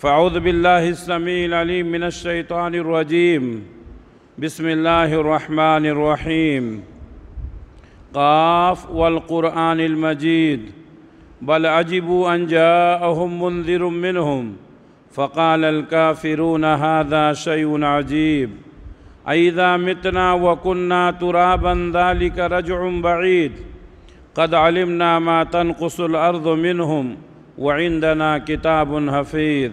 فاعوذ بالله السميع العليم من الشيطان الرجيم بسم الله الرحمن الرحيم قاف والقران المجيد بل عجبوا ان جاءهم منذر منهم فقال الكافرون هذا شيء عجيب أئذا متنا وكنا ترابا ذلك رجع بعيد قد علمنا ما تنقص الأرض منهم وعندنا كتاب حفيظ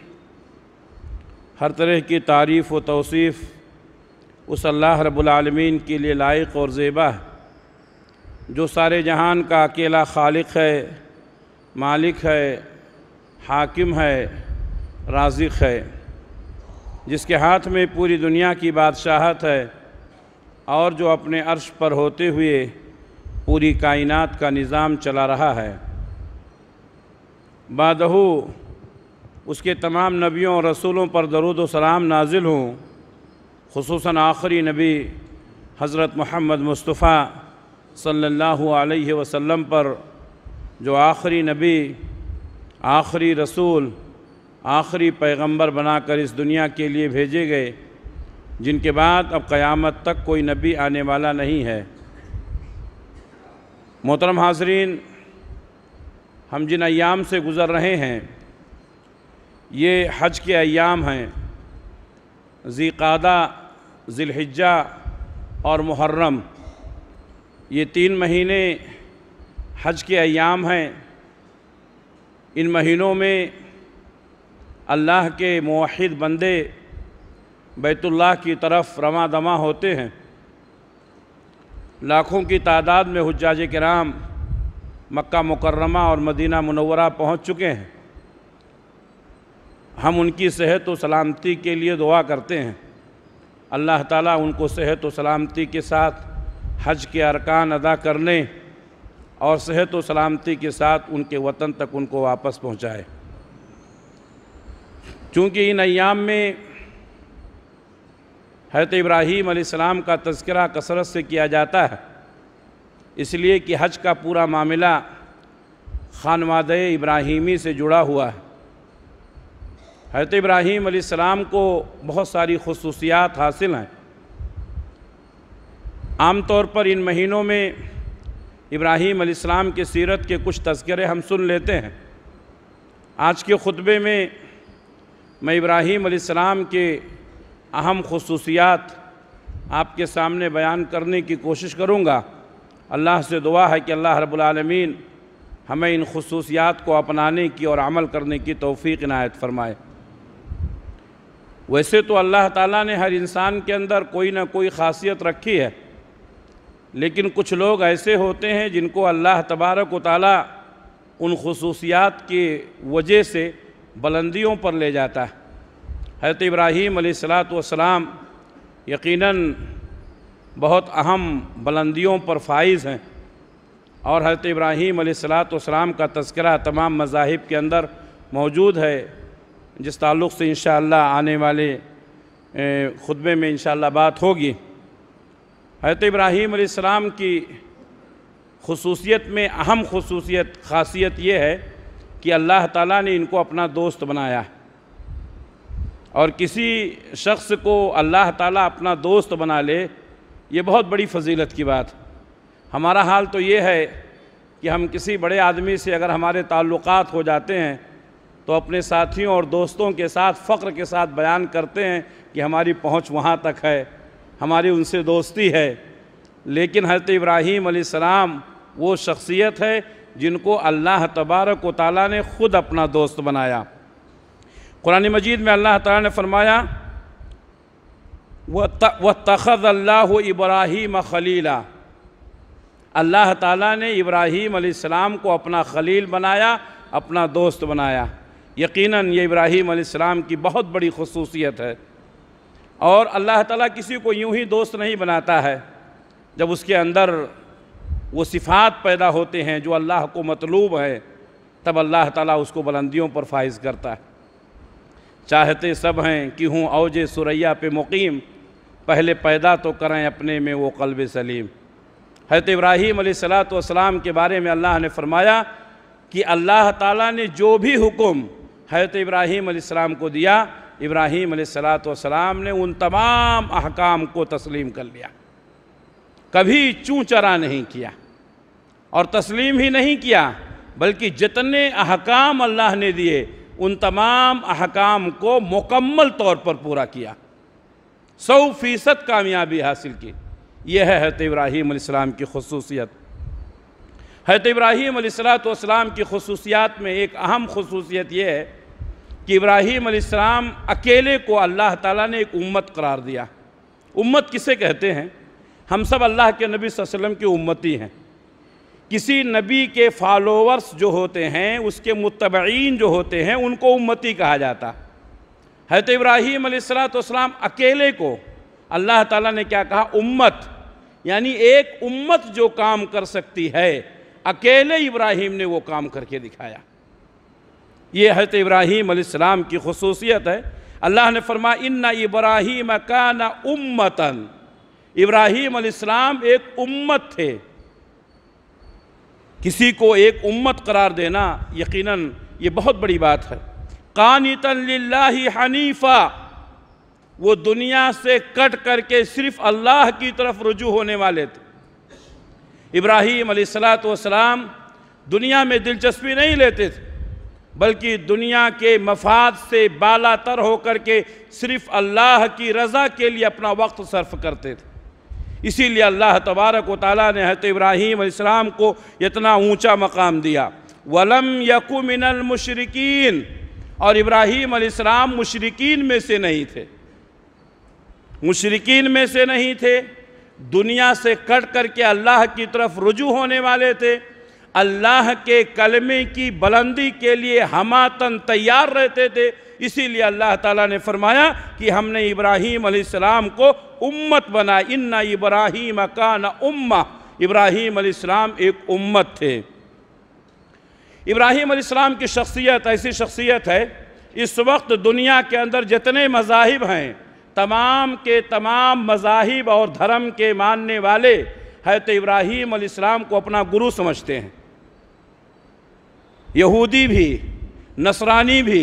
हर तरह की तारीफ़ व तोसीफ़ उस अल्लाह रबालमीन के लिए लायक और ज़ेबा है जो सारे जहान का अकेला खालिक है मालिक है हाकिम है राजिक है जिसके हाथ में पूरी दुनिया की बादशाहत है और जो अपने अर्श पर होते हुए पूरी कायनात का निज़ाम चला रहा है बादहू उसके तमाम नबियों और रसूलों पर दरुद सलाम नाजिल हों खसूस आखिरी नबी हज़रत महमद मुस्तफ़ा सल्लल्लाहु अलैहि वसल्लम पर जो आखिरी नबी आखिरी रसूल आखिरी पैगंबर बनाकर इस दुनिया के लिए भेजे गए जिनके बाद अब क़यामत तक कोई नबी आने वाला नहीं है मोहतरम हाजरीन हम जिन अयाम से गुज़र रहे हैं ये हज के अयाम हैं ज़ीक़ादा ज़िलहिज्जा और मुहर्रम ये तीन महीने हज के अयाम हैं इन महीनों में अल्लाह के मुहिद बंदे बैतुल्लाह की तरफ रवा दमा होते हैं लाखों की तादाद में हजाज कराम मक्का मुकर्रमा और मदीना मनवरा पहुँच चुके हैं हम उनकी सेहत व सलामती के लिए दुआ करते हैं अल्लाह ताला उनको सेहत व सलामती के साथ हज के अरकान अदा करने और सेहत व सलामती के साथ उनके वतन तक उनको वापस पहुँचाए चूँकि इन अयाम में हजरत इब्राहीम सलाम का तस्करा कसरत से किया जाता है इसलिए कि हज का पूरा मामला खानवाद इब्राहिमी से जुड़ा हुआ है हज़रत इब्राहीम सलाम को बहुत सारी खसूसियात हासिल हैं आम तौर पर इन महीनों में इब्राहीम सलाम के सीरत के कुछ तस्करे हम सुन लेते हैं आज के ख़ुतबे में मैं इब्राहीम सलाम के अहम खसूसियात आपके सामने बयान करने की कोशिश करूँगा अल्लाह से दुआ है कि अल्लाह आलमीन हमें इन खसूसियात को अपनाने की और अमल करने की तोफ़ी इनायत फरमाए वैसे तो अल्लाह ताला ने हर इंसान के अंदर कोई ना कोई खासियत रखी है लेकिन कुछ लोग ऐसे होते हैं जिनको अल्लाह तबारक ताली उन खसूसियात की वजह से बुलंदियों पर ले जाता है हज़रत इब्राहीम सलाम यकीनन बहुत अहम बुलंदियों पर फाइज़ हैं और हज़रत इब्राहीम सलाम का तस्करा तमाम मज़ाहिब के अंदर मौजूद है जिस ताल्लुक़ से इन आने वाले ख़ुतबे में इन बात होगी हैत इब्राहीम की खसूसियत में अहम खसूसियत खासियत ये है कि अल्लाह ताला ने इनको अपना दोस्त बनाया और किसी शख्स को अल्लाह ताला अपना दोस्त बना ले ये बहुत बड़ी फजीलत की बात हमारा हाल तो ये है कि हम किसी बड़े आदमी से अगर हमारे ताल्लुक़ात हो जाते हैं तो अपने साथियों और दोस्तों के साथ फ़ख्र के साथ बयान करते हैं कि हमारी पहुंच वहाँ तक है हमारी उनसे दोस्ती है लेकिन हज़रत इब्राहीम सलाम वो शख्सियत है जिनको अल्लाह तबारक ताली ने ख़ुद अपना दोस्त बनाया कुरान मजीद में अल्लाह ताली ने फरमाया वह तखज़ अल्लाह इब्राहिम खलीला अल्लाह ताला ने इब्राहिम सलाम को अपना खलील बनाया अपना दोस्त बनाया यकीनन ये इब्राहीम अलैहिस्सलाम की बहुत बड़ी खसूसियत है और अल्लाह ताला किसी को यूं ही दोस्त नहीं बनाता है जब उसके अंदर वो सिफ़ात पैदा होते हैं जो अल्लाह को मतलूब हैं तब अल्लाह ताला उसको बुलंदियों पर फाइज करता है चाहते सब हैं कि हूँ औज सुरैया पे मुकीम पहले पैदा तो करें अपने में वो कल्ब सलीम हजरत इब्राहीम सलात के बारे में अल्लाह ने फ़रमाया कि अल्लाह ताला ने जो भी हुक्म हज़रत इब्राहीम अलैहिस्सलाम को दिया इब्राहीम अलैहिस्सलाम ने उन तमाम अहकाम को तस्लीम कर लिया कभी चूँ चरा नहीं किया और तस्लीम ही नहीं किया बल्कि जितने अहकाम अल्लाह ने दिए उन तमाम अहकाम को मुकम्मल तौर पर पूरा किया सौ फीसद कामयाबी हासिल की यह है हत इब्राहीम की खसूसियत हैत इब्राहीम सलाम की खसूसियात में एक अहम खसूसियत यह है कि इब्राहीम अलैहिस्सलाम अकेले को अल्लाह ताला ने एक उम्मत करार दिया उम्मत किसे कहते हैं हम सब अल्लाह के नबी वसल्लम की उम्मती हैं किसी नबी के फॉलोअर्स जो होते हैं उसके मुतबीन जो होते हैं उनको उम्मती कहा जाता है तो इब्राहीम अलैहिस्सलाम अकेले को अल्लाह ताला ने क्या कहा उम्मत यानी एक उम्मत जो काम कर सकती है अकेले इब्राहिम ने वो काम करके दिखाया ये हज़रत इब्राहीम अलैहिस्सलाम की खसूसियत है अल्लाह ने फरमा इन्ना इब्राहीम का ना उम्मतन इब्राहीम अलैहिस्सलाम एक उम्मत थे किसी को एक उम्मत करार देना यकीनन ये बहुत बड़ी बात है कानितल्ला हनीफ़ा वो दुनिया से कट करके सिर्फ अल्लाह की तरफ रुजू होने वाले थे इब्राहीम अलैहिस्सलाम दुनिया में दिलचस्पी नहीं लेते थे बल्कि दुनिया के मफाद से बाला तर होकर के सिर्फ अल्लाह की रज़ा के लिए अपना वक्त सर्फ करते थे इसीलिए अल्लाह तबारक व ताली ने हत इब्राहीम को इतना ऊंचा मकाम दिया वलम यकु मिनल और इब्राहीम मशरकिन में से नहीं थे मुशरकिन में से नहीं थे दुनिया से कट करके अल्लाह की तरफ रुजू होने वाले थे अल्लाह के कलमे की बुलंदी के लिए हमातन तैयार रहते थे इसीलिए अल्लाह ताला ने फरमाया कि हमने इब्राहीम अलैहिस्सलाम को उम्मत बनाया इन्ना का कान उम्मा इब्राहीम अलैहिस्सलाम एक उम्मत थे इब्राहिम अलैहिस्सलाम की शख्सियत ऐसी शख्सियत है इस वक्त दुनिया के अंदर जितने मजाहिब हैं तमाम के तमाम मजाहिब और धर्म के मानने वाले है तो इब्राहीम अलैहिस्सलाम को अपना गुरु समझते हैं यहूदी भी नसरानी भी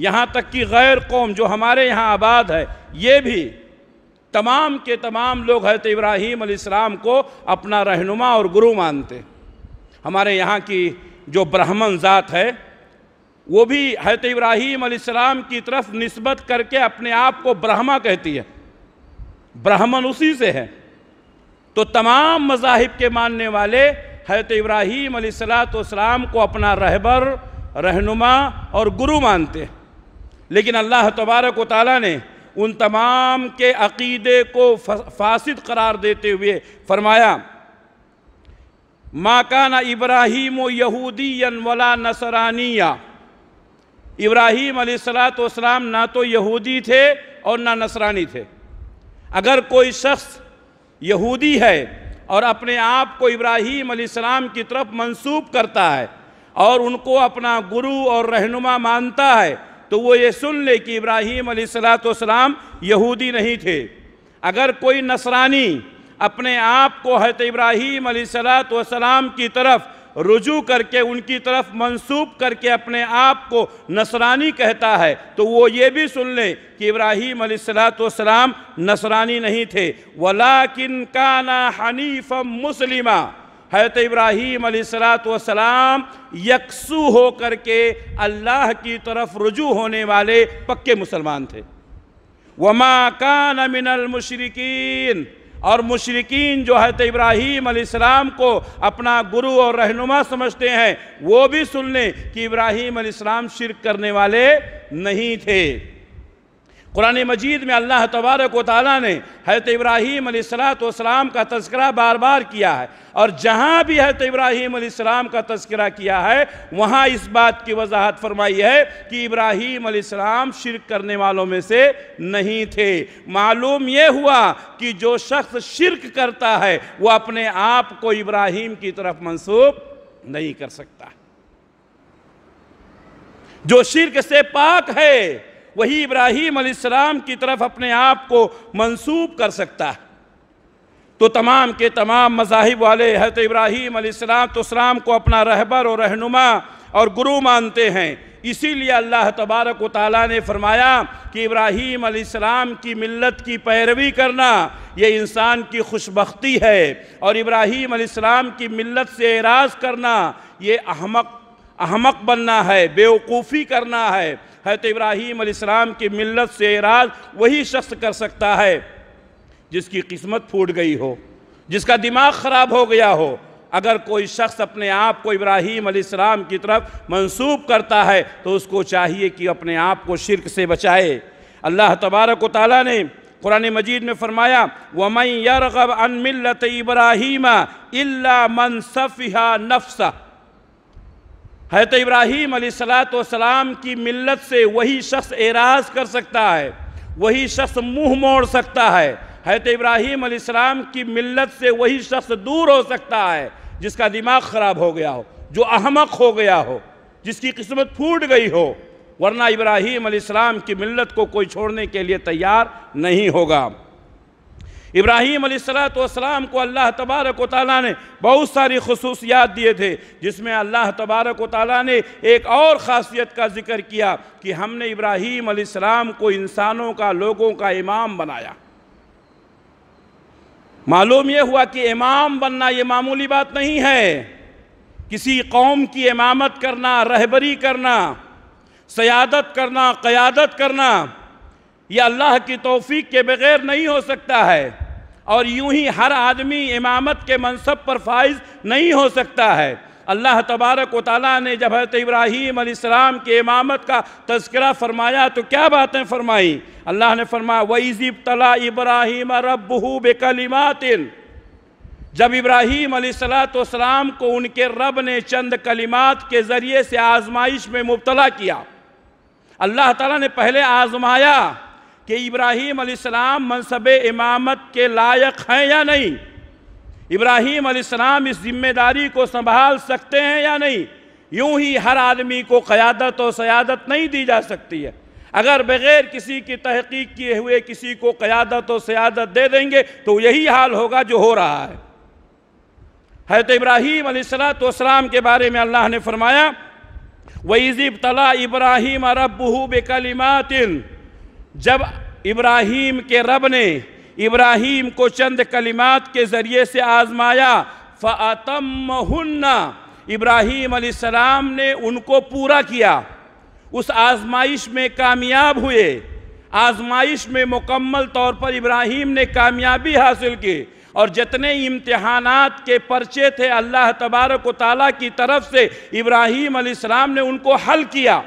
यहाँ तक कि गैर कौम जो हमारे यहाँ आबाद है ये भी तमाम के तमाम लोग हैत इब्राहिम अलैहिस्सलाम को अपना रहनुमा और गुरु मानते हमारे यहाँ की जो ब्राह्मण ज़ात है वो भी हैत इब्राहिम अलैहिस्सलाम की तरफ नस्बत करके अपने आप को ब्रह्मा कहती है ब्राह्मण उसी से है तो तमाम मजाहिब के मानने वाले हज़रत इब्राहीम सलाम को अपना रहबर रहनुमा और गुरु मानते हैं लेकिन अल्लाह तबारक ताली ने उन तमाम के अकीदे को फासिद करार देते हुए फरमाया माँ का ना इब्राहीम यहूदी वला नसरानिया इब्राहीम सलाम ना तो यहूदी थे और ना नसरानी थे अगर कोई शख्स यहूदी है और अपने आप को इब्राहीम अलैहिस्सलाम की तरफ मंसूब करता है और उनको अपना गुरु और रहनुमा मानता है तो वो ये सुन ले कि इब्राहीम अलैहिस्सलाम यहूदी नहीं थे अगर कोई नसरानी अपने आप को हजरत इब्राहीम अलैहिस्सलाम की तरफ़ रुजू करके उनकी तरफ मंसूब करके अपने आप को नसरानी कहता है तो वो ये भी सुन लें कि इब्राहीम सलाम नसरानी नहीं थे वला किन काना हनीफ मुसलिमा है तो इब्राहीम सलाम यकसू हो करके अल्लाह की तरफ रुजू होने वाले पक्के मुसलमान थे वमा कान मिनल मुशरकिन और मुशरकिन जो है तो इब्राहीम अलैहिस्सलाम को अपना गुरु और रहनुमा समझते हैं वो भी सुन लें कि इब्राहिम अलैहिस्सलाम शिरक करने वाले नहीं थे कुरान मजीद में अल्लाह तबारक वाली ने हज़रत इब्राहीम सलाम का तस्करा बार बार किया है और जहाँ भी हज़रत इब्राहीम सलाम का तस्करा किया है वहाँ इस बात की वजाहत फरमाई है कि इब्राहीम सलाम शिरक करने वालों में से नहीं थे मालूम यह हुआ कि जो शख्स शिरक करता है वो अपने आप को इब्राहीम की तरफ मंसूब नहीं कर सकता जो शिरक से पाक है वही इब्राहीम अलैहिस्सलाम की तरफ अपने आप को मंसूब कर सकता है तो तमाम के तमाम मजाहिब वाले है तो इब्राहीम अलैहिस्सलाम तो इस्लाम को अपना रहबर और रहनुमा और गुरु मानते हैं इसीलिए अल्लाह तबारक ताली ने फरमाया कि इब्राहीम अलैहिस्सलाम की मिल्लत की पैरवी करना ये इंसान की खुशबख्ती है और इब्राहीम अलैहिस्सलाम की मिल्लत से एराज करना ये अहमक अहमक बनना है बेवकूफ़ी करना है तो इब्राहीम अलैहिस्सलाम की मिलत से एराज वही शख्स कर सकता है जिसकी किस्मत फूट गई हो जिसका दिमाग ख़राब हो गया हो अगर कोई शख्स अपने आप को इब्राहिम अलैहिस्सलाम की तरफ मंसूब करता है तो उसको चाहिए कि अपने आप को शिरक से बचाए अल्लाह तबारक वाली ने कुरान मजीद में फरमाया वमई यरगब अन मिल्लत इब्राहिम इल्ला मन सफ़िहा नफ्सा हैत इब्राहीम सलाम की मिलत से वही शख्स एराज कर सकता है वही शख्स मुंह मोड़ सकता है हैत इब्राहीम सलाम की मिलत से वही शख्स दूर हो सकता है जिसका दिमाग ख़राब हो गया हो जो अहमक हो गया हो जिसकी किस्मत फूट गई हो वरना इब्राहीम सलाम की मिलत को कोई छोड़ने के लिए तैयार नहीं होगा इब्राहीम सलाम को अल्लाह तबारक वाली ने बहुत सारी खसूसियात दिए थे जिसमें अल्लाह तबारक ताली ने एक और ख़ासियत का जिक्र किया कि हमने इब्राहीम सलाम को इंसानों का लोगों का इमाम बनाया मालूम यह हुआ कि इमाम बनना ये मामूली बात नहीं है किसी कौम की इमामत करना रहबरी करना सयादत करना क़्यादत करना यह अल्लाह की तोफ़ी के बगैर नहीं हो सकता है और यूं ही हर आदमी इमामत के मनसब पर फाइज नहीं हो सकता है अल्लाह तबारक वाली ने जब हजरत इब्राहीम अलैहिस्सलाम के इमामत का तस्करा फरमाया तो क्या बातें फरमाई अल्लाह ने फरमाया वईज़ब तला इब्राहिम रबहू बेकलिमातिन जब इब्राहीम सलाम को उनके रब ने चंद कलिमात के ज़रिए से आजमाइश में मुबतला किया अल्लाह ताला ने पहले आजमाया कि इब्राहीम अलैहिस्सलाम मनसब इमामत के लायक हैं या नहीं इब्राहिम अलैहिस्सलाम इस जिम्मेदारी को संभाल सकते हैं या नहीं यूं ही हर आदमी को क़्यादत और सयादत नहीं दी जा सकती है अगर बग़ैर किसी की तहकीक किए हुए किसी को क़्यादत और सयादत दे देंगे तो यही हाल होगा जो हो रहा है हजरत इब्राहिम अलैहिस्सलाम के बारे में अल्लाह ने फरमाया वईज़िब तला इब्राहिम अरबू बेकलिमातिन जब इब्राहिम के रब ने इब्राहिम को चंद कलिमात के ज़रिए से आजमाया फ़तमहन्ना इब्राहिम सलाम ने उनको पूरा किया उस आजमाइश में कामयाब हुए आजमाइश में मुकम्मल तौर पर इब्राहिम ने कामयाबी हासिल की और जितने इम्तहान के पर्चे थे अल्लाह तबारक ताली की तरफ से इब्राहिम सलाम ने उनको हल किया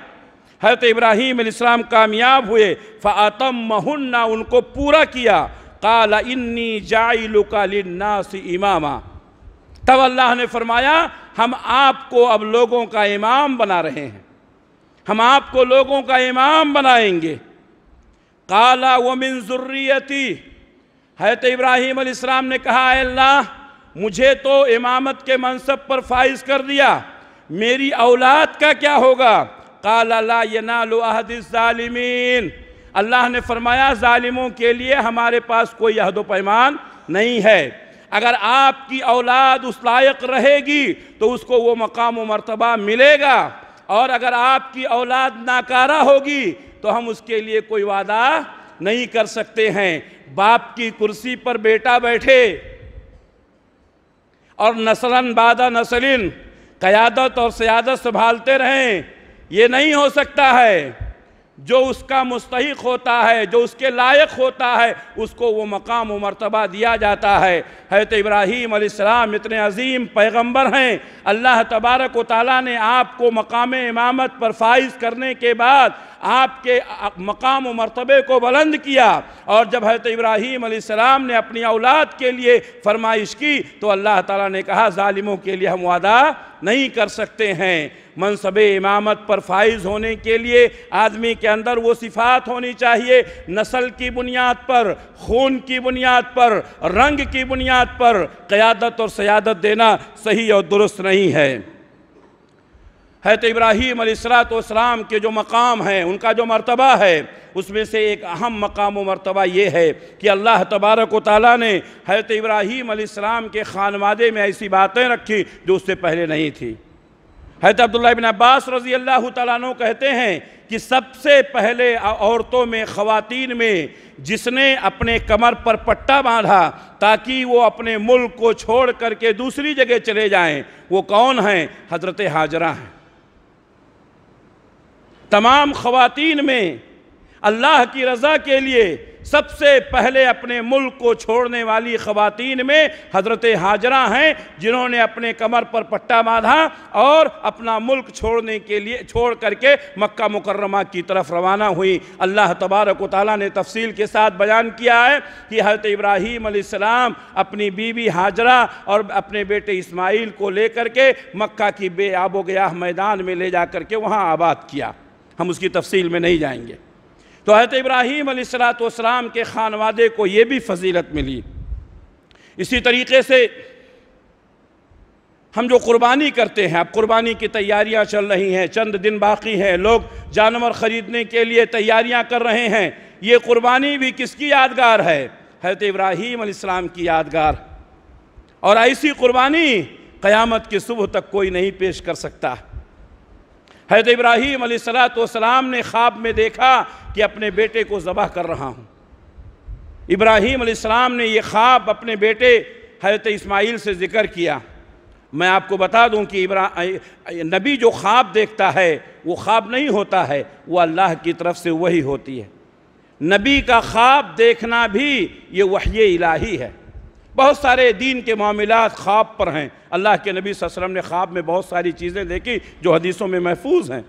हज़रत इब्राहीम इस्लाम कामयाब हुए फ़ातम महुन्ना उनको पूरा किया काला इन्नी जाइलुका लिन्नास इमामा तब अल्लाह ने फरमाया हम आपको अब लोगों का इमाम बना रहे हैं हम आपको लोगों का इमाम बनाएंगे काला वमिन ज़ुर्रियती हज़रत इब्राहिम इस्लाम ने कहा अल्लाह मुझे तो इमामत के मनसब पर फाइज कर दिया मेरी औलाद का क्या होगा कालामीन अल्लाह ने फरमाया ालिमों के लिए हमारे पास कोई अहदो पैमान नहीं है अगर आपकी औलाद उस लायक रहेगी तो उसको वो मकाम व मरतबा मिलेगा और अगर आपकी औलाद नाकारा होगी तो हम उसके लिए कोई वादा नहीं कर सकते हैं बाप की कुर्सी पर बेटा बैठे और नसलन बादा नसलिन क़्यादत और सियादत संभालते रहें ये नहीं हो सकता है जो उसका मुस्तक होता है जो उसके लायक होता है उसको वो मकाम व मरतबा दिया जाता है तो इब्राहीम आसमाम इतने अजीम पैगम्बर हैं अल्लाह तबारक वाली ने आपको मकाम इमामत पर फाइज करने के बाद आपके मकाम और मरतबे को बुलंद किया और जब हज़रत इब्राहीम सलाम ने अपनी औलाद के लिए फरमाइश की तो अल्लाह ताला ने कहा ालिमों के लिए हम वादा नहीं कर सकते हैं मनसब इमामत पर फाइज होने के लिए आदमी के अंदर वो सिफात होनी चाहिए नस्ल की बुनियाद पर खून की बुनियाद पर रंग की बुनियाद पर क़्यादत और सयादत देना सही और दुरुस्त नहीं है है तो इब्राहीम सलाम के जो मकाम हैं उनका जो मरतबा है उसमें से एक अहम मकाम व मरतबा ये है कि अल्लाह तबारक ताली ने हैत इब्राहिम सलाम के खानवादे में ऐसी बातें रखी जो उससे पहले नहीं थी हैत अब्दुल्ला बिन अब्बास रजी अल्लाह तु कहते हैं कि सबसे पहले औरतों में ख़वान में जिसने अपने कमर पर पट्टा बांधा ताकि वो अपने मुल्क को छोड़ करके दूसरी जगह चले जाएं वो कौन हैं हज़रत हाजरा हैं तमाम खवतान में अल्लाह की रज़ा के लिए सबसे पहले अपने मुल्क को छोड़ने वाली खवतान में हजरत हाजरा हैं जिन्होंने अपने कमर पर पट्टा बांधा और अपना मुल्क छोड़ने के लिए छोड़ करके मक्का मुकर्रमा की तरफ रवाना हुई अल्लाह तबारक ताली ने तफसील के साथ बयान किया है कि हजरत इब्राहीम अपनी बीवी हाजरा और अपने बेटे इसमाइल को लेकर के मक्का की बे आबोगया मैदान में ले जा करके वहाँ आबाद किया हम उसकी तफसील में नहीं जाएंगे तो हज़रत इब्राहीम सलाम के खानवादे को ये भी फजीलत मिली इसी तरीके से हम जो कुर्बानी करते हैं अब कुर्बानी की तैयारियां चल रही हैं चंद दिन बाकी हैं लोग जानवर ख़रीदने के लिए तैयारियां कर रहे हैं ये कुर्बानी भी किसकी यादगार है हज़रत इब्राहीम अलैहिस्सलाम की यादगार और ऐसी कुर्बानी क़यामत की सुबह तक कोई नहीं पेश कर सकता हैद इब्राहिम सलाम ने ख्वाब में देखा कि अपने बेटे को ज़बह कर रहा हूँ इब्राहीम सलाम ने यह ख्वाब अपने बेटे हैत इस्माइल से ज़िक्र किया मैं आपको बता दूं कि इब्रा नबी जो ख्वाब देखता है वो ख्वाब नहीं होता है वो अल्लाह की तरफ से वही होती है नबी का ख्वाब देखना भी ये वही इलाही है बहुत सारे दीन के मामला ख्वाब पर हैं अल्लाह के नबी वसल्लम ने ख्वाब में बहुत सारी चीज़ें देखी जो हदीसों में महफूज हैं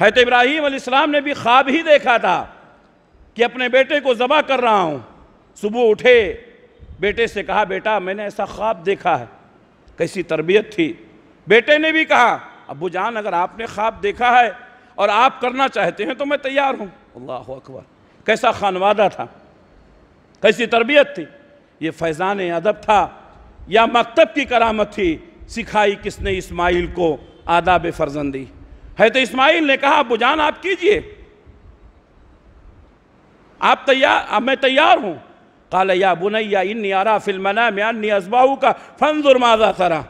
है तो इब्राहीम ने भी ख्वाब ही देखा था कि अपने बेटे को ज़बा कर रहा हूँ सुबह उठे बेटे से कहा बेटा मैंने ऐसा ख्वाब देखा है कैसी तरबियत थी बेटे ने भी कहा अबू जान अगर आपने ख्वाब देखा है और आप करना चाहते हैं तो मैं तैयार हूँ अल्लाह अकबर कैसा खानवादा था कैसी तरबियत थी ये फैज़ान अदब था या मकतब की करामत थी सिखाई किसने इस्माइल को आदाब फर्जंदी है तो इस्माइल ने कहा बुजान आप कीजिए आप तैयार अब मैं तैयार हूँ काला या बुनैया इन आरा फिल्मना अन्य असबाऊ का फन माजा सरा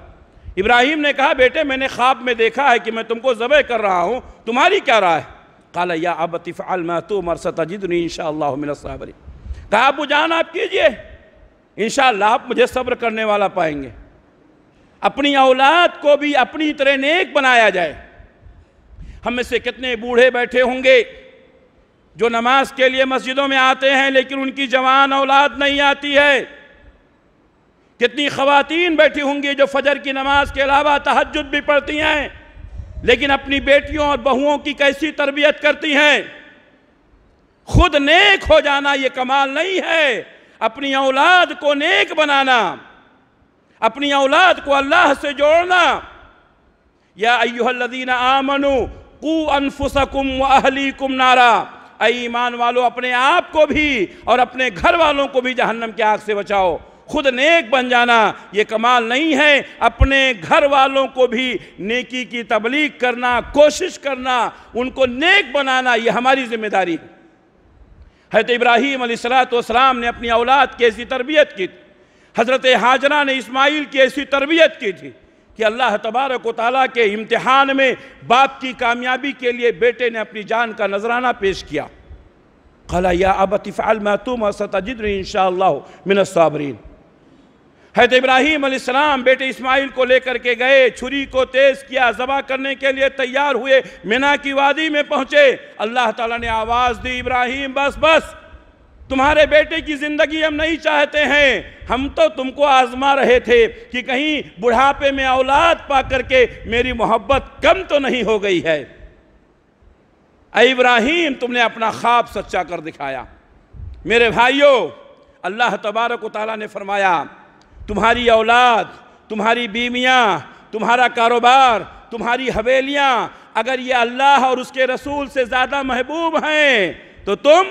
इब्राहिम ने कहा बेटे मैंने ख्वाब में देखा है कि मैं तुमको जबे कर रहा हूँ तुम्हारी क्या राय काला या अब तिफ महतूम अरसत इन शाह कहा जान आप कीजिए इन आप मुझे सब्र करने वाला पाएंगे अपनी औलाद को भी अपनी तरह नेक बनाया जाए हम में से कितने बूढ़े बैठे होंगे जो नमाज के लिए मस्जिदों में आते हैं लेकिन उनकी जवान औलाद नहीं आती है कितनी खवतिन बैठी होंगी जो फजर की नमाज के अलावा तहजद भी पढ़ती हैं लेकिन अपनी बेटियों और बहुओं की कैसी तरबियत करती हैं खुद नेक हो जाना ये कमाल नहीं है अपनी औलाद को नेक बनाना अपनी औलाद को अल्लाह से जोड़ना या अयुहल्लदीन आमनु कु अनफुसकुम अहलीकुम नारा ईमान वालों अपने आप को भी और अपने घर वालों को भी जहन्नम की आग से बचाओ खुद नेक बन जाना ये कमाल नहीं है अपने घर वालों को भी नेकी की तबलीग करना कोशिश करना उनको नेक बनाना ये हमारी जिम्मेदारी है हज़रत इब्राहीम सलाम ने अपनी औलाद की ऐसी तरबियत की थी हज़रत हाजरा ने इस्माइल की ऐसी तरबियत की थी कि अल्लाह तबारक ताली के इम्तहान में बाप की कामयाबी के लिए बेटे ने अपनी जान का नजराना पेश किया खला या अब तफ़ाल महतूम सतजिद इन शाह मिनसाबरीन हैत इब्राहिम अलैहिस्सलाम बेटे इस्माइल को लेकर के गए छुरी को तेज़ किया ज़बा करने के लिए तैयार हुए मिना की वादी में पहुंचे अल्लाह ताला ने आवाज़ दी इब्राहिम बस बस तुम्हारे बेटे की ज़िंदगी हम नहीं चाहते हैं हम तो तुमको आज़मा रहे थे कि कहीं बुढ़ापे में औलाद पा करके मेरी मोहब्बत कम तो नहीं हो गई है इब्राहिम तुमने अपना ख्वाब सच्चा कर दिखाया मेरे भाइयों अल्लाह तबारक ताली ने फरमाया तुम्हारी औलाद तुम्हारी बीवियाँ तुम्हारा कारोबार तुम्हारी हवेलियाँ अगर ये अल्लाह और उसके रसूल से ज़्यादा महबूब हैं तो तुम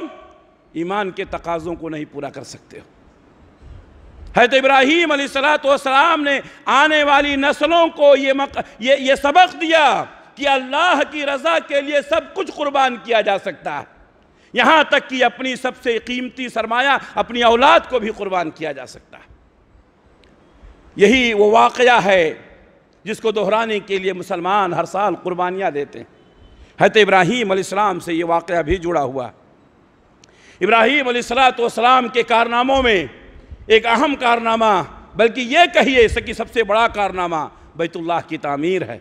ईमान के तकाज़ों को नहीं पूरा कर सकते हो है तो इब्राहीम सलाम ने आने वाली नस्लों को ये मक, ये ये सबक दिया कि अल्लाह की रज़ा के लिए सब कुछ कुर्बान किया जा सकता है यहाँ तक कि अपनी सबसे कीमती सरमाया अपनी औलाद को भी कुर्बान किया जा सकता है यही वो वाक़ है जिसको दोहराने के लिए मुसलमान हर साल कुर्बानियाँ देते हैं हैत इब्राहीम अलैहिस्सलाम से ये वाक़ भी जुड़ा हुआ इब्राहिम अलैहिस्सलाम के कारनामों में एक अहम कारनामा बल्कि ये कहिए सकी सबसे बड़ा कारनामा बैतुल्ला की तामीर है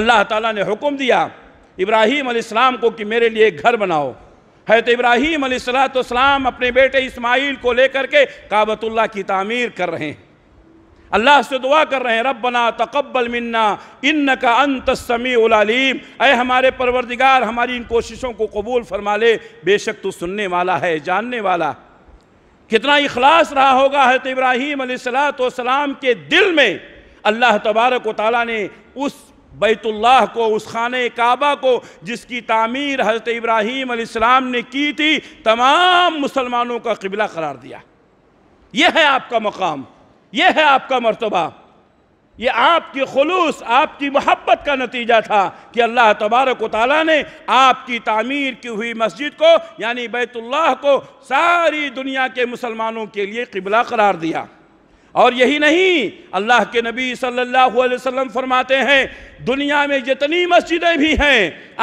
अल्लाह ताला ने हुक्म दिया इब्राहीम अलैहिस्सलाम को कि मेरे लिए एक घर बनाओ है तो इब्राहीम अलैहिस्सलाम अपने बेटे इसमाइल को लेकर के काबतुल्ला की तामीर कर रहे हैं अल्लाह से दुआ कर रहे हैं रबना तकबल मन्ना इन का अंत समी उलालीम अय हमारे परवरदिगार हमारी इन कोशिशों को कबूल फरमा ले बेशक तो सुनने वाला है जानने वाला कितना इखलास रहा होगा हजरत इब्राहीम सलाम के दिल में अल्लाह तबारक वाली ने उस बैतुल्लाह को उस खान काबा को जिसकी तामीर हज़रत इब्राहिम सलाम ने की थी तमाम मुसलमानों का किबला करार दिया यह है आपका मकाम यह है आपका मरतबा ये आपकी खलूस आपकी मोहब्बत का नतीजा था कि अल्लाह तबारक ताली ने आपकी तामीर की हुई मस्जिद को यानी बैतुल्लाह को सारी दुनिया के मुसलमानों के लिए किबला करार दिया और यही नहीं अल्लाह के नबी सल्लल्लाहु अलैहि वसल्लम फरमाते हैं दुनिया में जितनी मस्जिदें भी हैं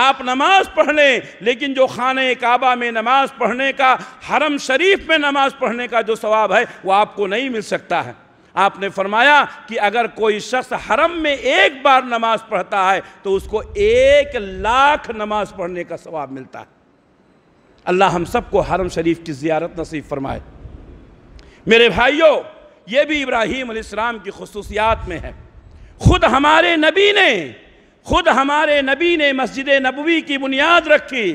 आप नमाज पढ़ लें लेकिन जो खाने काबा में नमाज पढ़ने का हरम शरीफ में नमाज पढ़ने का जो सवाब है वो आपको नहीं मिल सकता है आपने फरमाया कि अगर कोई शख्स हरम में एक बार नमाज पढ़ता है तो उसको एक लाख नमाज पढ़ने का सवाब मिलता है अल्लाह हम सबको हरम शरीफ की जियारत नसीब फरमाए मेरे भाइयों ये भी इब्राहिम अलैहिस्सलाम की खसूसियात में है खुद हमारे नबी ने खुद हमारे नबी ने मस्जिद नबवी की बुनियाद रखी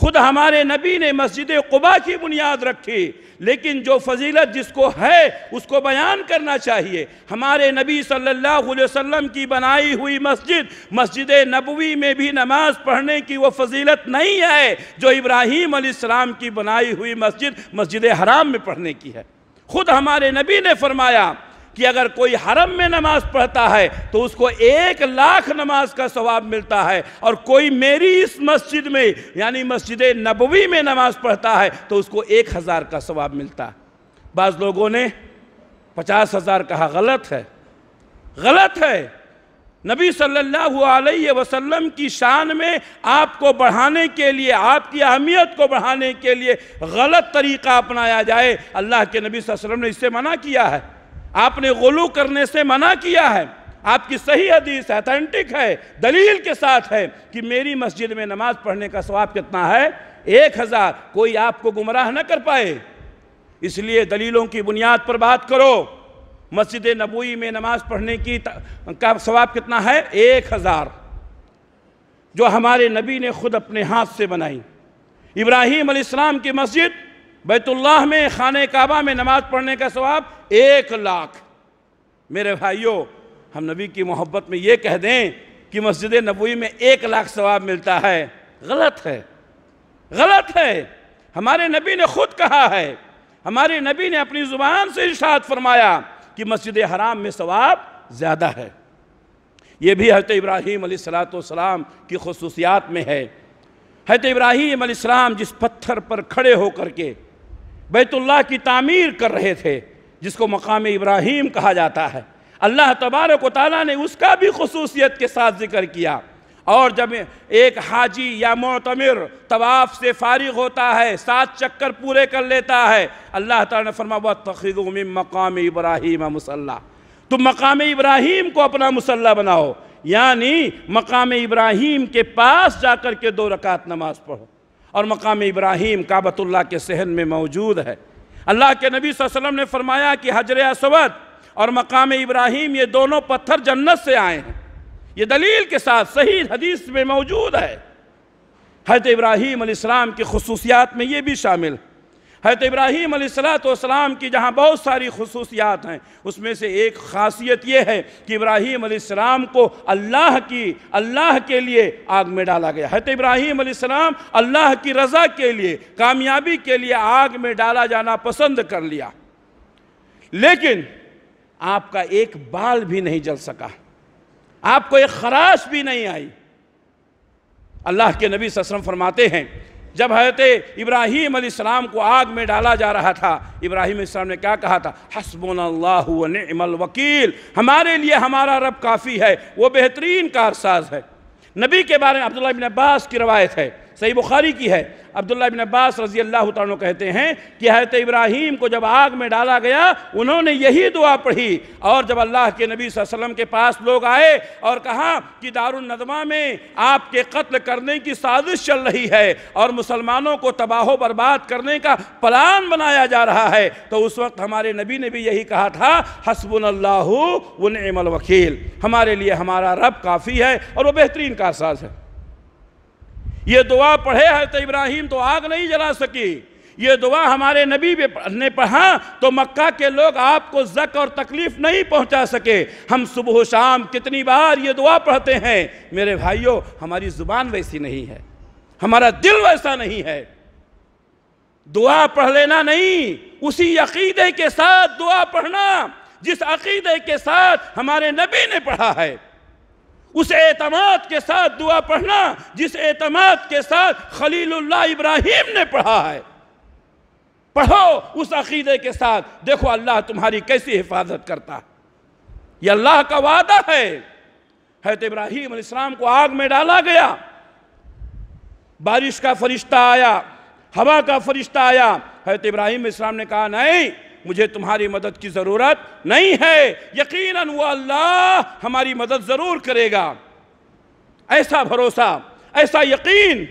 खुद हमारे नबी ने मस्जिद कुबा की बुनियाद रखी लेकिन जो फजीलत जिसको है उसको बयान करना चाहिए हमारे नबी सल्लल्लाहु अलैहि वसल्लम की बनाई हुई मस्जिद मस्जिद नबवी में भी नमाज पढ़ने की वो फजीलत नहीं है जो इब्राहीम अलैहिस्सलाम की बनाई हुई मस्जिद मस्जिद हराम में पढ़ने की है खुद हमारे नबी ने फरमाया कि अगर कोई हरम में नमाज पढ़ता है तो उसको एक लाख नमाज का सवाब मिलता है और कोई मेरी इस मस्जिद में यानी मस्जिद नबवी में नमाज पढ़ता है तो उसको एक हज़ार का सवाब मिलता है बाज़ लोगों ने पचास हज़ार कहा गलत है गलत है नबी सल्लल्लाहु अलैहि वसल्लम की शान में आपको बढ़ाने के लिए आपकी अहमियत को बढ़ाने के लिए गलत तरीका अपनाया जाए अल्लाह के नबी वसल्लम ने इससे मना किया है आपने गलू करने से मना किया है आपकी सही हदीस अथेंटिक है दलील के साथ है कि मेरी मस्जिद में नमाज पढ़ने का स्वाब कितना है एक हज़ार कोई आपको गुमराह ना कर पाए इसलिए दलीलों की बुनियाद पर बात करो मस्जिद नबूई में नमाज पढ़ने की का स्वाब कितना है एक हज़ार जो हमारे नबी ने खुद अपने हाथ से बनाई इब्राहिम अलैहिस्सलाम की मस्जिद बैतुल्लाह में खान काबा में नमाज पढ़ने का स्वाब एक लाख मेरे भाइयों हम नबी की मोहब्बत में ये कह दें कि मस्जिद नबी में एक लाख स्वाब मिलता है गलत है गलत है हमारे नबी ने खुद कहा है हमारे नबी ने अपनी ज़ुबान से इशाद फरमाया कि मस्जिद हराम में सवाब ज़्यादा है ये भी हजरत इब्राहीम सलाम की खसूसियात में है हजरत इब्राहीम सलाम जिस पत्थर पर खड़े होकर के बैतुल्ला की तामीर कर रहे थे जिसको मकाम इब्राहिम कहा जाता है अल्लाह तबारक ताली ने उसका भी खसूसियत के साथ जिक्र किया और जब एक हाजी या मोतमिर तवाफ़ से फारिग होता है सात चक्कर पूरे कर लेता है अल्लाह तरमा बहुत मकाम इब्राहिम मुसल्ला तुम तो मकाम इब्राहिम को अपना मुसल्ला बनाओ यानी मकाम इब्राहिम के पास जाकर के दो रकात नमाज़ पढ़ो और मकाम इब्राहिम काबतुल्ला के सहन में मौजूद है अल्लाह के नबी वसल्लम ने फरमाया कि हजर असवद और मकाम इब्राहिम ये दोनों पत्थर जन्नत से आए हैं ये दलील के साथ सही हदीस में मौजूद है हजरत इब्राहीम अलैहिस्सलाम की खसूसियात में ये भी शामिल है तो इब्राहिम सलाम की जहाँ बहुत सारी खसूसियात हैं उसमें से एक खासियत ये है कि इब्राहिम सलाम को अल्लाह की अल्लाह के लिए आग में डाला गया हजरत इब्राहिम सलाम अल्लाह की रज़ा के लिए कामयाबी के लिए आग में डाला जाना पसंद कर लिया लेकिन आपका एक बाल भी नहीं जल सका आपको एक खराश भी नहीं आई अल्लाह के नबी ससरम फरमाते हैं जब हजरत इब्राहिम अलैहिस्सलाम को आग में डाला जा रहा था इब्राहिम अलैहिस्सलाम ने क्या कहा था हसबन अल्लाहमल वकील हमारे लिए हमारा रब काफ़ी है वो बेहतरीन कारसाज है नबी के बारे में अब्दुल्ला बिन अब्बास की रवायत है सही बुखारी की है अब्दुल्ला बिन अब्बास रजी अल्लाह तन कहते हैं कि हरत इब्राहिम को जब आग में डाला गया उन्होंने यही दुआ पढ़ी और जब अल्लाह के नबी वसल्लम के पास लोग आए और कहा कि दारुलनदमा में आपके कत्ल करने की साजिश चल रही है और मुसलमानों को तबाह बर्बाद करने का प्लान बनाया जा रहा है तो उस वक्त हमारे नबी ने भी यही कहा था हसबुन अल्लाह वकील हमारे लिए हमारा रब काफ़ी है और वह बेहतरीन का साज है ये दुआ पढ़े हजरत तो इब्राहिम तो आग नहीं जला सकी ये दुआ हमारे नबी ने पढ़ा तो मक्का के लोग आपको जक और तकलीफ नहीं पहुंचा सके हम सुबह शाम कितनी बार ये दुआ पढ़ते हैं मेरे भाइयों हमारी जुबान वैसी नहीं है हमारा दिल वैसा नहीं है दुआ पढ़ लेना नहीं उसी अकीदे के साथ दुआ पढ़ना जिस अकीदे के साथ हमारे नबी ने पढ़ा है उस एतमाद के साथ दुआ पढ़ना जिस एतमाद के साथ खलील इब्राहिम ने पढ़ा है पढ़ो उस अकीदे के साथ देखो अल्लाह तुम्हारी कैसी हिफाजत करता है ये अल्लाह का वादा है हैत इब्राहिम इस्लाम को आग में डाला गया बारिश का फरिश्ता आया हवा का फरिश्ता आया हैत इब्राहिम इस्लाम ने कहा नहीं मुझे तुम्हारी मदद की ज़रूरत नहीं है यकीन वो अल्लाह हमारी मदद ज़रूर करेगा ऐसा भरोसा ऐसा यकीन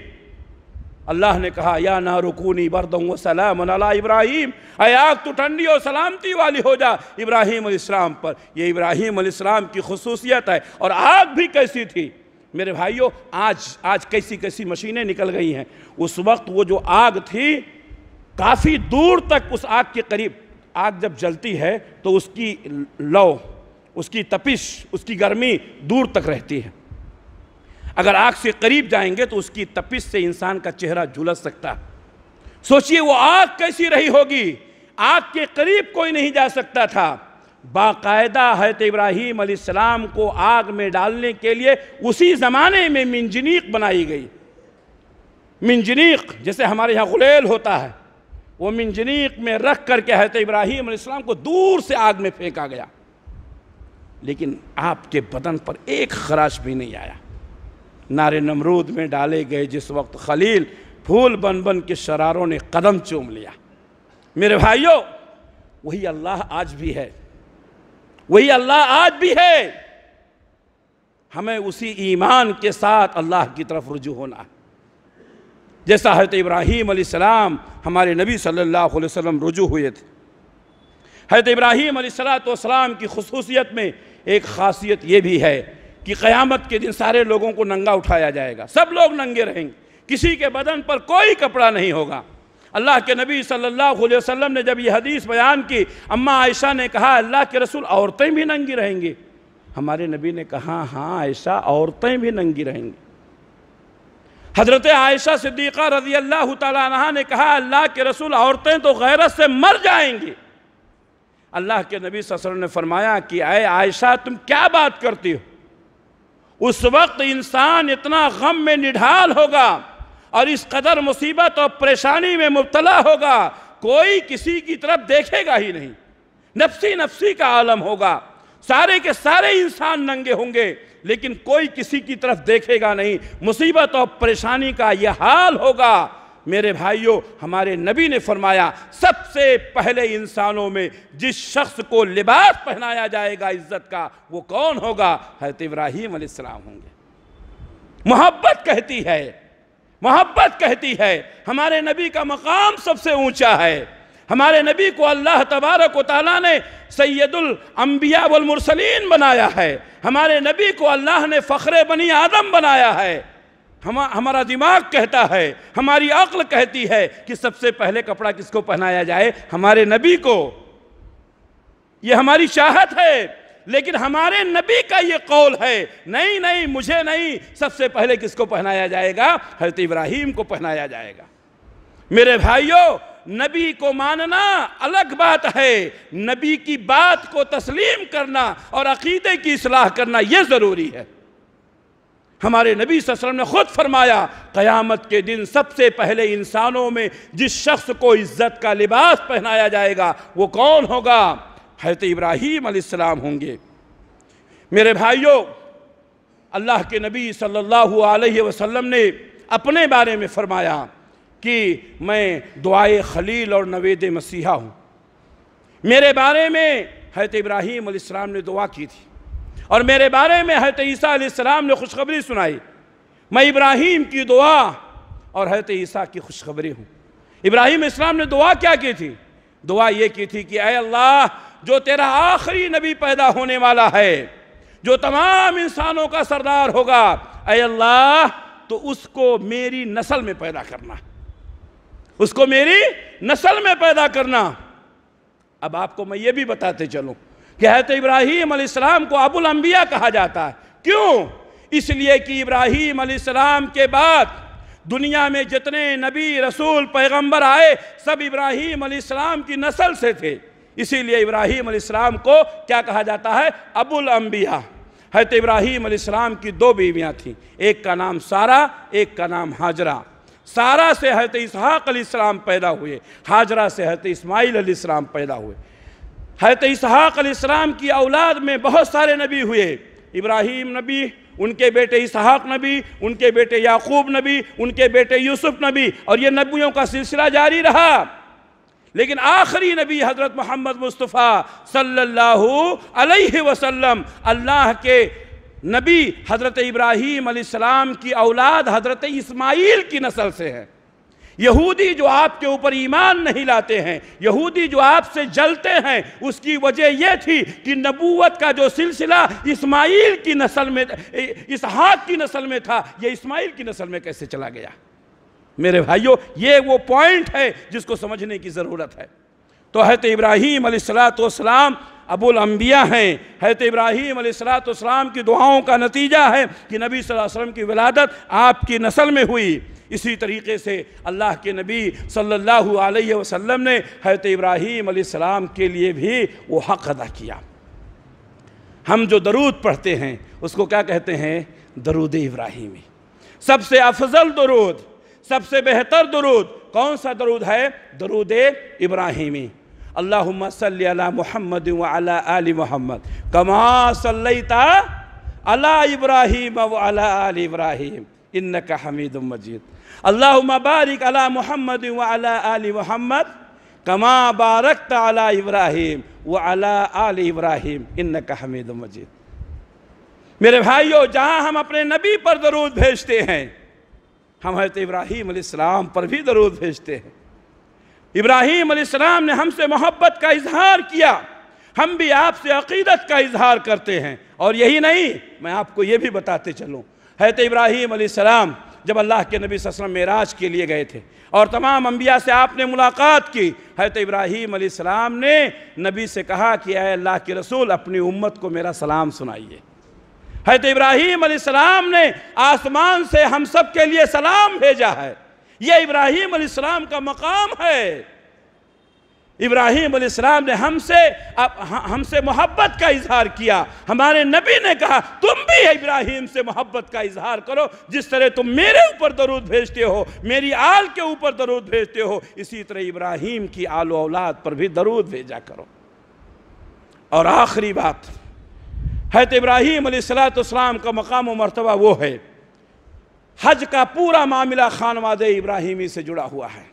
अल्लाह ने कहा या ना रुकूनी बरदों सलाम अला इब्राहिम आग तो ठंडी और सलामती वाली हो जा इब्राहिम इस्लाम पर यह इब्राहिम इस्लाम की खसूसियत है और आग भी कैसी थी मेरे भाइयों आज आज कैसी कैसी मशीनें निकल गई हैं उस वक्त वो जो आग थी काफ़ी दूर तक उस आग के करीब आग जब जलती है तो उसकी लौ उसकी तपिश उसकी गर्मी दूर तक रहती है अगर आग से करीब जाएंगे तो उसकी तपिश से इंसान का चेहरा झुलस सकता सोचिए वो आग कैसी रही होगी आग के करीब कोई नहीं जा सकता था बाकायदा हैत इब्राहिम सलाम को आग में डालने के लिए उसी ज़माने में मिंजनीक बनाई गई मिंजनीक जैसे हमारे यहाँ गुलेल होता है वो मिंजनीक में रख करके हजरत इब्राहिम इस्लाम को दूर से आग में फेंका गया लेकिन आपके बदन पर एक खराश भी नहीं आया नारे नमरूद में डाले गए जिस वक्त खलील फूल बन बन के शरारों ने कदम चूम लिया मेरे भाइयों वही अल्लाह आज भी है वही अल्लाह आज भी है हमें उसी ईमान के साथ अल्लाह की तरफ रुजू होना है जैसा हज़रत इब्राहीम सलाम हमारे नबी सल्लल्लाहु अलैहि वसल्लम रुजू हुए थे हज़रत इब्राहीम सलाम की खसूसियत में एक खासियत ये भी है कि क़यामत के दिन सारे लोगों को नंगा उठाया जाएगा सब लोग नंगे रहेंगे किसी के बदन पर कोई कपड़ा नहीं होगा अल्लाह के नबी सल्लल्लाहु अलैहि वसल्लम ने जब यह हदीस बयान की अम्मा आयशा ने कहा अल्लाह के रसूल औरतें भी नंगी रहेंगी हमारे नबी ने कहा हाँ ऐसा औरतें भी नंगी रहेंगी हजरत आयशा सिद्दीक़ा रजी अल्लाह तह ने कहा अल्लाह के रसूल औरतें तो गैरत से मर जाएंगी अल्लाह के नबी वसल्लम ने फरमाया कि आए आयशा तुम क्या बात करती हो उस वक्त इंसान इतना गम में निढाल होगा और इस कदर मुसीबत और परेशानी में मुबतला होगा कोई किसी की तरफ देखेगा ही नहीं नफसी नफसी का आलम होगा सारे के सारे इंसान नंगे होंगे लेकिन कोई किसी की तरफ देखेगा नहीं मुसीबत और परेशानी का यह हाल होगा मेरे भाइयों हमारे नबी ने फरमाया सबसे पहले इंसानों में जिस शख्स को लिबास पहनाया जाएगा इज्जत का वो कौन होगा हजरत इब्राहिम अलैहिस्सलाम होंगे मोहब्बत कहती है मोहब्बत कहती है हमारे नबी का मकाम सबसे ऊंचा है हमारे नबी को अल्लाह तबारक ताली ने सैदुल अम्बिया बनाया है हमारे नबी को अल्लाह ने फ़ख्र बनी आदम बनाया है हम हमारा दिमाग कहता है हमारी अक्ल कहती है कि सबसे पहले कपड़ा किसको पहनाया जाए हमारे नबी को ये हमारी चाहत है लेकिन हमारे नबी का ये कौल है नहीं नहीं मुझे नहीं सबसे पहले किसको पहनाया जाएगा हजरत इब्राहिम को पहनाया जाएगा मेरे भाइयों नबी को मानना अलग बात है नबी की बात को तस्लीम करना और अकीदे की असलाह करना यह ज़रूरी है हमारे नबी वसल्लम ने खुद फरमाया क़यामत के दिन सबसे पहले इंसानों में जिस शख्स को इज़्ज़त का लिबास पहनाया जाएगा वो कौन होगा हजरत इब्राहीम अलैहिस्सलाम होंगे मेरे भाइयों अल्लाह के नबी सल्लल्लाहु अलैहि वसल्लम ने अपने बारे में फरमाया कि मैं दुआए खलील और नवेद मसीहा हूँ मेरे बारे में हैत इब्राहीम अलैहिस्सलाम ने दुआ की थी और मेरे बारे में हैत ईसा अलैहिस्सलाम ने खुशखबरी सुनाई मैं इब्राहीम की दुआ और हैत ईसा की खुशखबरी हूँ इब्राहिम इस्लाम ने दुआ क्या की थी दुआ ये की थी कि अय अल्लाह जो तेरा आखिरी नबी पैदा होने वाला है जो तमाम इंसानों का सरदार होगा अय अल्लाह तो उसको मेरी नस्ल में पैदा करना उसको मेरी नस्ल में पैदा करना अब आपको मैं ये भी बताते चलूँ कि हजरत इब्राहिम अलैहिस्सलाम को अबुल अम्बिया कहा जाता है क्यों इसलिए कि इब्राहिम अलैहिस्सलाम के बाद दुनिया में जितने नबी रसूल पैगंबर आए सब इब्राहिम अलैहिस्सलाम की नस्ल से थे इसीलिए इब्राहिम अलैहिस्सलाम को क्या कहा जाता है अबुल अम्बिया हैत इब्राहिम अलैहिस्सलाम की दो बीवियाँ थीं एक का नाम सारा एक का नाम हाजरा सारा से हजरत इसहाक अलैहिस्सलाम पैदा हुए हाजरा से हजरत इस्माइल अलैहिस्सलाम पैदा हुए हजरत इसहाक अलैहिस्सलाम की औलाद में बहुत सारे नबी हुए इब्राहिम नबी उनके बेटे इसहाक नबी उनके बेटे याकूब नबी उनके बेटे यूसुफ नबी और ये नबियों का सिलसिला जारी रहा लेकिन आखिरी नबी हज़रत मोहम्मद मुस्तफ़ा सल्लल्लाहु अलैहि वसल्लम अल्लाह के नबी हज़रत इब्राहीम अलैहिस्सलाम की औलाद हज़रत इस्माइल की नस्ल से है यहूदी जो आपके ऊपर ईमान नहीं लाते हैं यहूदी जो आपसे जलते हैं उसकी वजह यह थी कि नबूवत का जो सिलसिला इस्माइल की नस्ल में इसहाक की नस्ल में था यह इस्माइल की नस्ल में कैसे चला गया मेरे भाइयों ये वो पॉइंट है जिसको समझने की ज़रूरत है तो हत इब्राहीम सलाम अबुल अम्बिया हैं हजरत इब्राहीम सलाम की दुआओं का नतीजा है कि नबी वसल्लम की विलादत आपकी नस्ल में हुई इसी तरीके से अल्लाह के नबी सल्लल्लाहु अलैहि वसल्लम ने हैत इब्राहीम सलाम के लिए भी वो हक़ अदा किया हम जो दरूद पढ़ते हैं उसको क्या कहते हैं दरूद इब्राहिमी सबसे अफजल दरूद सबसे बेहतर दरूद कौन सा दरूद है दरूद इब्राहिमी अल्लाहुम्मा सल्ली अला मुहम्मद व अला आली मोहम्मद कमा सल्लैता अला इब्राहिम व अला आली इब्राहिम इन का मजीद अल्लाहुम्मा बारिक अला मोहम्मद व अला आली मोहम्मद कमा बारक अला इब्राहिम व अला आली इब्राहिम इन का मजीद मेरे भाइयों जहाँ हम अपने नबी पर दरूद भेजते हैं हम हजरत इब्राहीम पर भी दरूद भेजते हैं इब्राहीम अलैहिस्सलाम ने हमसे मोहब्बत का इजहार किया हम भी आपसे अकीदत का इजहार करते हैं और यही नहीं मैं आपको ये भी बताते चलूँ है तो इब्राहीम अलैहिस्सलाम जब अल्लाह के नबी वसल्लम मेराज के लिए गए थे और तमाम अम्बिया से आपने मुलाकात की है तो इब्राहिम अलैहिस्सलाम ने नबी से कहा कि आए अल्लाह के रसूल अपनी उम्मत को मेरा सलाम सुनाइए है तो इब्राहीम अलैहिस्सलाम ने आसमान से हम सब के लिए सलाम भेजा है यह इब्राहिम अलैहिस्सलाम का मकाम है इब्राहिम अलैहिस्सलाम ने हमसे हमसे मोहब्बत का इजहार किया हमारे नबी ने कहा तुम भी इब्राहिम से मोहब्बत का इजहार करो जिस तरह तुम मेरे ऊपर दरूद भेजते हो मेरी आल के ऊपर दरूद भेजते हो इसी तरह इब्राहिम की आलो औलाद पर भी दरूद भेजा करो और आखिरी बात है तो इब्राहिम सलाम का मकाम मरतबा वो है हज का पूरा मामला खानवाद इब्राहिमी से जुड़ा हुआ है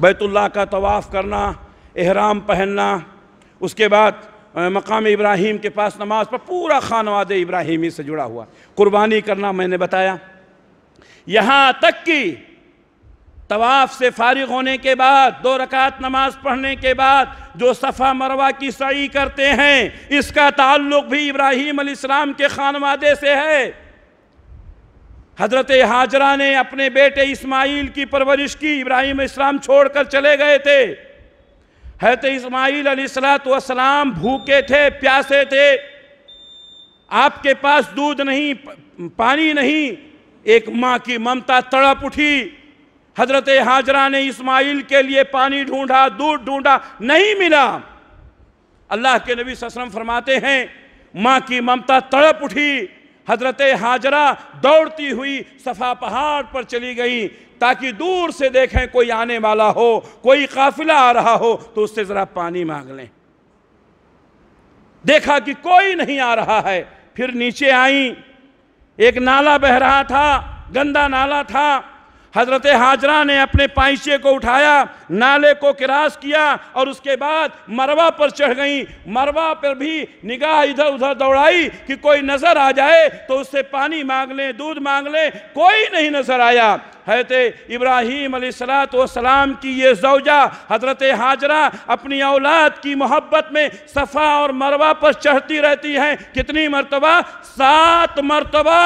बैतुल्ला का तवाफ़ करना एहराम पहनना उसके बाद मकाम इब्राहिम के पास नमाज पर पूरा खानवाद इब्राहिमी से जुड़ा हुआ कुर्बानी करना मैंने बताया यहाँ तक कि तवाफ़ से फारिग होने के बाद दो रकात नमाज पढ़ने के बाद जो सफ़ा मरवा की सई करते हैं इसका ताल्लुक़ भी इब्राहीम के खानवादे से है हजरत हाजरा ने अपने बेटे इस्माइल की परवरिश की इब्राहिम इस्लाम छोड़कर चले गए थे हजरत इस्माइल सलाम भूखे थे प्यासे थे आपके पास दूध नहीं पानी नहीं एक माँ की ममता तड़प उठी हजरत हाजरा ने इस्माइल के लिए पानी ढूंढा दूध ढूंढा नहीं मिला अल्लाह के नबी ससरम फरमाते हैं माँ की ममता तड़प उठी हजरत हाजरा दौड़ती हुई सफ़ा पहाड़ पर चली गई ताकि दूर से देखें कोई आने वाला हो कोई काफिला आ रहा हो तो उससे ज़रा पानी मांग लें देखा कि कोई नहीं आ रहा है फिर नीचे आई एक नाला बह रहा था गंदा नाला था हजरत हाजरा ने अपने पाइचे को उठाया नाले को क्रास किया और उसके बाद मरवा पर चढ़ गई मरवा पर भी निगाह इधर उधर दौड़ाई कि कोई नज़र आ जाए तो उससे पानी मांग लें दूध मांग लें कोई नहीं नज़र आया हजरत इब्राहिम सलाम की ये जौजा हजरत हाजरा अपनी औलाद की मोहब्बत में सफ़ा और मरवा पर चढ़ती रहती हैं कितनी मरतबा सात मरतबा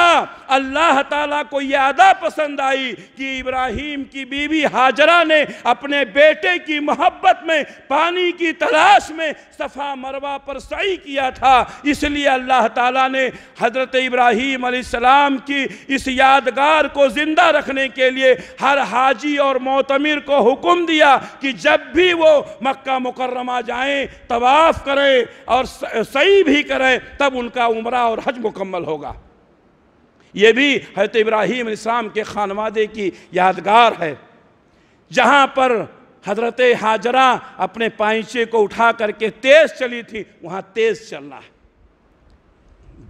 अल्लाह ताला को यह अदा पसंद आई कि इब्राहिम की बीवी हाजरा ने अपने बेटे की मोहब्बत में पानी की तलाश में सफ़ा मरवा पर सही किया था इसलिए अल्लाह ताला ने हज़रत इब्राहिम सलाम की इस यादगार को ज़िंदा रखने के लिए हर हाजी और मोतमिर को हुक्म दिया कि जब भी वो मक्का मुकर्रमा जाएं तवाफ़ करें और सही भी करें तब उनका उम्र और हज मुकम्मल होगा ये भी हजरत इब्राहिम इस्लाम के खानवादे की यादगार है जहाँ पर हजरत हाजरा अपने पाइचे को उठा करके तेज़ चली थी वहाँ तेज़ चलना है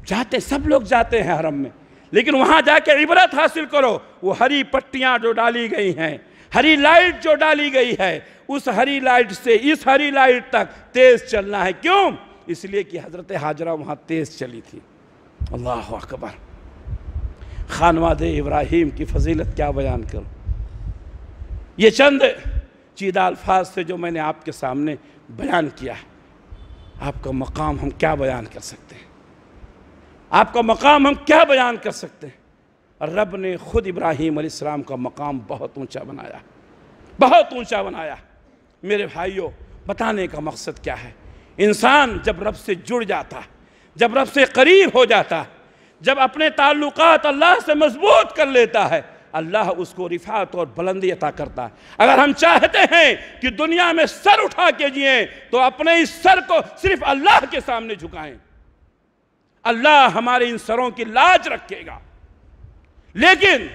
जाते सब लोग जाते हैं हरम में लेकिन वहाँ जाके इबरत हासिल करो वो हरी पट्टियाँ जो डाली गई हैं हरी लाइट जो डाली गई है उस हरी लाइट से इस हरी लाइट तक तेज़ चलना है क्यों इसलिए कि हज़रत हाजरा वहाँ तेज़ चली थी अल्लाह अकबर खानवाद इब्राहिम की फजीलत क्या बयान करूँ ये चंद चीदा अल्फाज थे जो मैंने आपके सामने बयान किया है आपका मकाम हम क्या बयान कर सकते हैं आपका मकाम हम क्या बयान कर सकते हैं रब ने ख़ुद इब्राहिम अलैहिस्सलाम का मकाम बहुत ऊंचा बनाया बहुत ऊंचा बनाया मेरे भाइयों बताने का मकसद क्या है इंसान जब रब से जुड़ जाता जब रब से करीब हो जाता जब अपने ताल्लुक अल्लाह से मजबूत कर लेता है अल्लाह उसको रिफात और बुलंदी अता करता है अगर हम चाहते हैं कि दुनिया में सर उठा के जिए तो अपने इस सर को सिर्फ अल्लाह के सामने झुकाएं अल्लाह हमारे इन सरों की लाज रखेगा लेकिन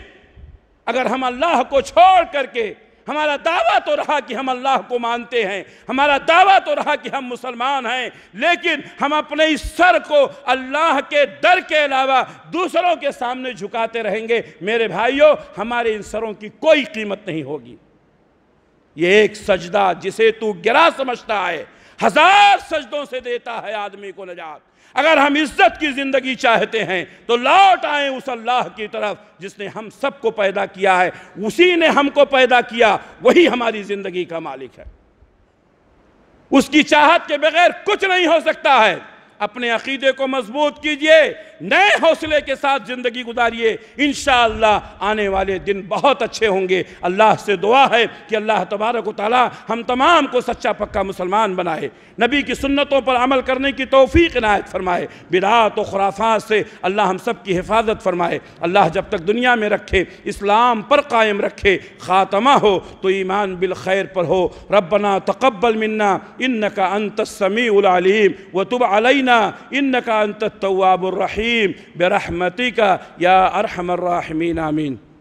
अगर हम अल्लाह को छोड़ करके हमारा दावा तो रहा कि हम अल्लाह को मानते हैं हमारा दावा तो रहा कि हम मुसलमान हैं लेकिन हम अपने इस सर को अल्लाह के डर के अलावा दूसरों के सामने झुकाते रहेंगे मेरे भाइयों हमारे इन सरों की कोई कीमत नहीं होगी ये एक सजदा जिसे तू गिरा समझता है हजार सजदों से देता है आदमी को नजात अगर हम इज्जत की ज़िंदगी चाहते हैं तो लौट आए उस अल्लाह की तरफ जिसने हम सबको पैदा किया है उसी ने हमको पैदा किया वही हमारी ज़िंदगी का मालिक है उसकी चाहत के बगैर कुछ नहीं हो सकता है अपने अकीदे को मजबूत कीजिए नए हौसले के साथ ज़िंदगी गुजारिए इन आने वाले दिन बहुत अच्छे होंगे अल्लाह से दुआ है कि अल्लाह तबारक ताली हम तमाम को सच्चा पक्का मुसलमान बनाए नबी की सुन्नतों पर अमल करने की तोफ़ी नायत फरमाए बिरात व खुराफात से अल्लाह हम सब की हिफाजत फरमाए अल्लाह जब तक दुनिया में रखे इस्लाम पर कायम रखे खातमा हो तो ईमान बिलखैर पर हो रबना तकबल मन्ना इन का अंत समी उलालीम व तुब अलना इन का अंत रही الرحيم برحمتك يا أرحم الراحمين آمين